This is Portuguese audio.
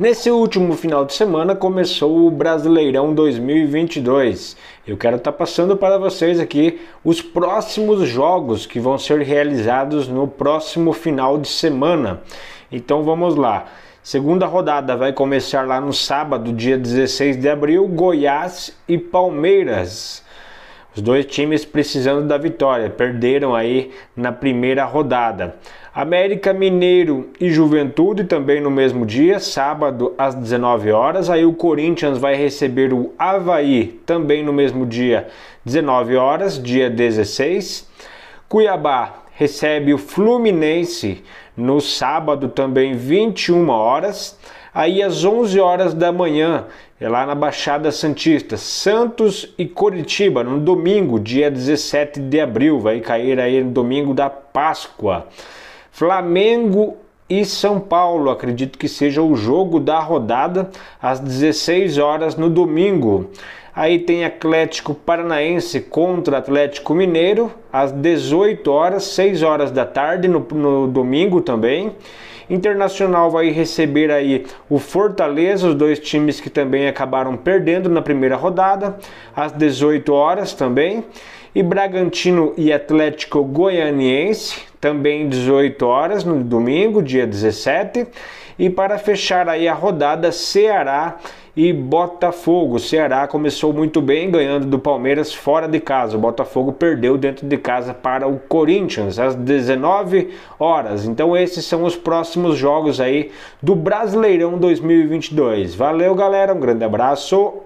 Nesse último final de semana começou o Brasileirão 2022. Eu quero estar tá passando para vocês aqui os próximos jogos que vão ser realizados no próximo final de semana. Então vamos lá. Segunda rodada vai começar lá no sábado, dia 16 de abril, Goiás e Palmeiras. Os dois times precisando da vitória, perderam aí na primeira rodada. América Mineiro e Juventude também no mesmo dia, sábado às 19 horas. Aí o Corinthians vai receber o Havaí também no mesmo dia, 19 horas, dia 16. Cuiabá recebe o Fluminense no sábado também 21 horas aí às 11 horas da manhã, é lá na Baixada Santista, Santos e Curitiba, no domingo, dia 17 de abril, vai cair aí no domingo da Páscoa. Flamengo e São Paulo. Acredito que seja o jogo da rodada às 16 horas no domingo. Aí tem Atlético Paranaense contra Atlético Mineiro, às 18 horas, 6 horas da tarde, no, no domingo também. Internacional vai receber aí o Fortaleza, os dois times que também acabaram perdendo na primeira rodada, às 18 horas também. E Bragantino e Atlético Goianiense, também 18 horas no domingo, dia 17. E para fechar aí a rodada, Ceará e Botafogo. O Ceará começou muito bem, ganhando do Palmeiras fora de casa. O Botafogo perdeu dentro de casa para o Corinthians às 19 horas. Então esses são os próximos jogos aí do Brasileirão 2022. Valeu, galera. Um grande abraço.